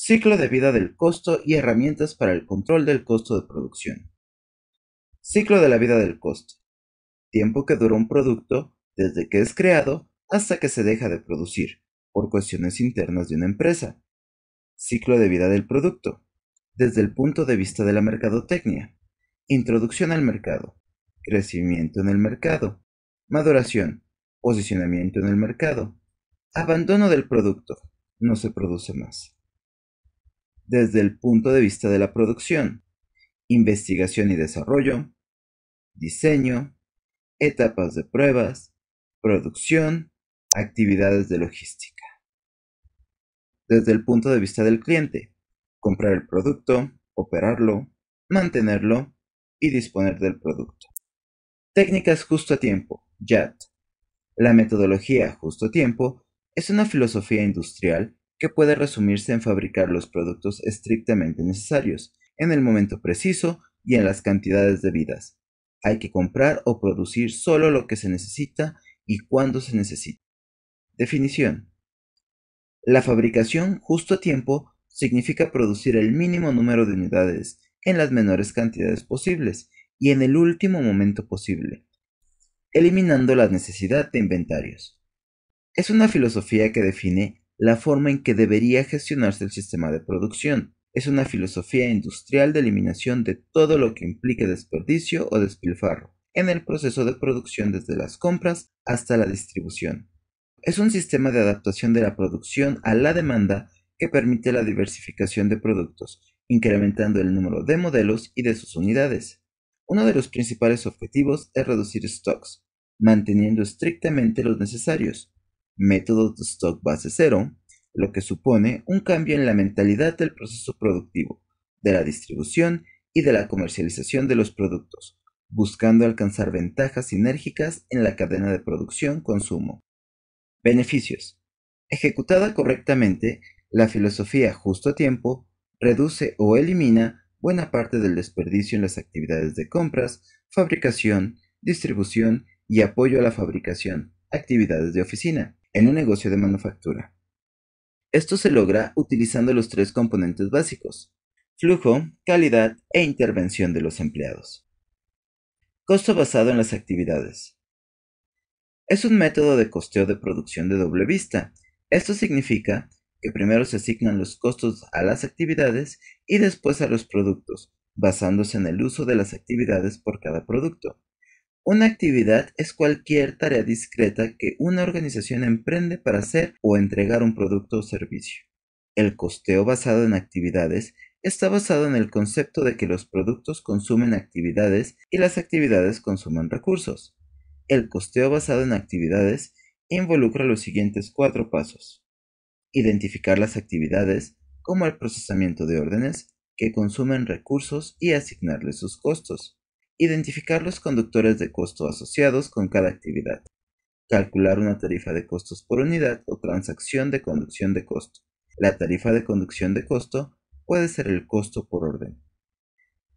Ciclo de vida del costo y herramientas para el control del costo de producción. Ciclo de la vida del costo. Tiempo que dura un producto desde que es creado hasta que se deja de producir por cuestiones internas de una empresa. Ciclo de vida del producto. Desde el punto de vista de la mercadotecnia. Introducción al mercado. Crecimiento en el mercado. Maduración. Posicionamiento en el mercado. Abandono del producto. No se produce más desde el punto de vista de la producción, investigación y desarrollo, diseño, etapas de pruebas, producción, actividades de logística. Desde el punto de vista del cliente, comprar el producto, operarlo, mantenerlo y disponer del producto. Técnicas justo a tiempo, JAT. La metodología justo a tiempo es una filosofía industrial que puede resumirse en fabricar los productos estrictamente necesarios, en el momento preciso y en las cantidades debidas. Hay que comprar o producir solo lo que se necesita y cuando se necesita. Definición. La fabricación justo a tiempo significa producir el mínimo número de unidades en las menores cantidades posibles y en el último momento posible, eliminando la necesidad de inventarios. Es una filosofía que define la forma en que debería gestionarse el sistema de producción. Es una filosofía industrial de eliminación de todo lo que implique desperdicio o despilfarro en el proceso de producción desde las compras hasta la distribución. Es un sistema de adaptación de la producción a la demanda que permite la diversificación de productos, incrementando el número de modelos y de sus unidades. Uno de los principales objetivos es reducir stocks, manteniendo estrictamente los necesarios, método de stock base cero, lo que supone un cambio en la mentalidad del proceso productivo, de la distribución y de la comercialización de los productos, buscando alcanzar ventajas sinérgicas en la cadena de producción-consumo. Beneficios. Ejecutada correctamente, la filosofía justo a tiempo reduce o elimina buena parte del desperdicio en las actividades de compras, fabricación, distribución y apoyo a la fabricación, actividades de oficina, en un negocio de manufactura. Esto se logra utilizando los tres componentes básicos, flujo, calidad e intervención de los empleados. Costo basado en las actividades. Es un método de costeo de producción de doble vista. Esto significa que primero se asignan los costos a las actividades y después a los productos, basándose en el uso de las actividades por cada producto. Una actividad es cualquier tarea discreta que una organización emprende para hacer o entregar un producto o servicio. El costeo basado en actividades está basado en el concepto de que los productos consumen actividades y las actividades consumen recursos. El costeo basado en actividades involucra los siguientes cuatro pasos. Identificar las actividades, como el procesamiento de órdenes, que consumen recursos y asignarles sus costos identificar los conductores de costo asociados con cada actividad, calcular una tarifa de costos por unidad o transacción de conducción de costo. La tarifa de conducción de costo puede ser el costo por orden.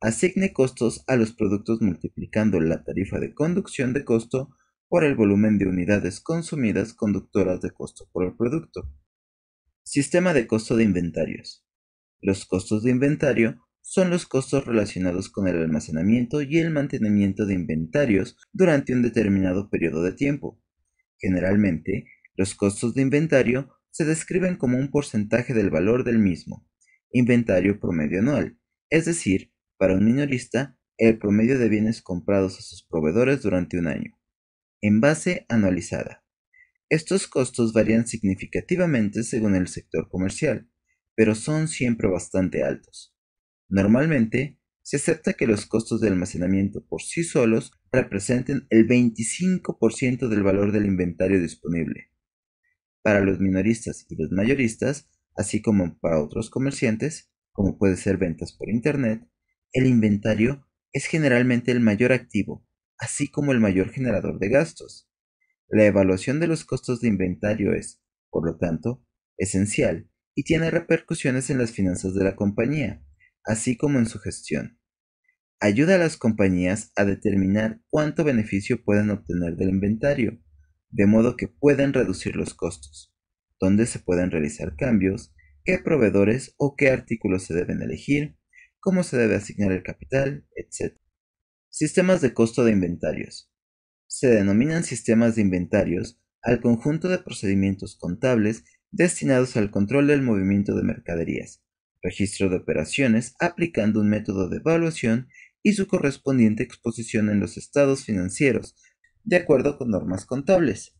Asigne costos a los productos multiplicando la tarifa de conducción de costo por el volumen de unidades consumidas conductoras de costo por el producto. Sistema de costo de inventarios. Los costos de inventario son los costos relacionados con el almacenamiento y el mantenimiento de inventarios durante un determinado periodo de tiempo. Generalmente, los costos de inventario se describen como un porcentaje del valor del mismo, inventario promedio anual, es decir, para un minorista, el promedio de bienes comprados a sus proveedores durante un año, en base anualizada. Estos costos varían significativamente según el sector comercial, pero son siempre bastante altos. Normalmente, se acepta que los costos de almacenamiento por sí solos representen el 25% del valor del inventario disponible. Para los minoristas y los mayoristas, así como para otros comerciantes, como puede ser ventas por Internet, el inventario es generalmente el mayor activo, así como el mayor generador de gastos. La evaluación de los costos de inventario es, por lo tanto, esencial y tiene repercusiones en las finanzas de la compañía así como en su gestión. Ayuda a las compañías a determinar cuánto beneficio pueden obtener del inventario, de modo que puedan reducir los costos, dónde se pueden realizar cambios, qué proveedores o qué artículos se deben elegir, cómo se debe asignar el capital, etc. Sistemas de costo de inventarios. Se denominan sistemas de inventarios al conjunto de procedimientos contables destinados al control del movimiento de mercaderías, registro de operaciones aplicando un método de evaluación y su correspondiente exposición en los estados financieros, de acuerdo con normas contables.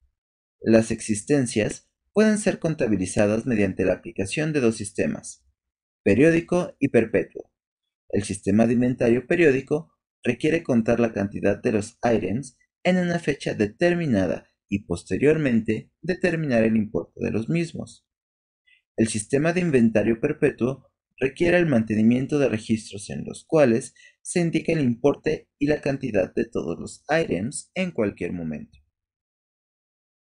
Las existencias pueden ser contabilizadas mediante la aplicación de dos sistemas, periódico y perpetuo. El sistema de inventario periódico requiere contar la cantidad de los items en una fecha determinada y posteriormente determinar el importe de los mismos. El sistema de inventario perpetuo requiere el mantenimiento de registros en los cuales se indica el importe y la cantidad de todos los items en cualquier momento.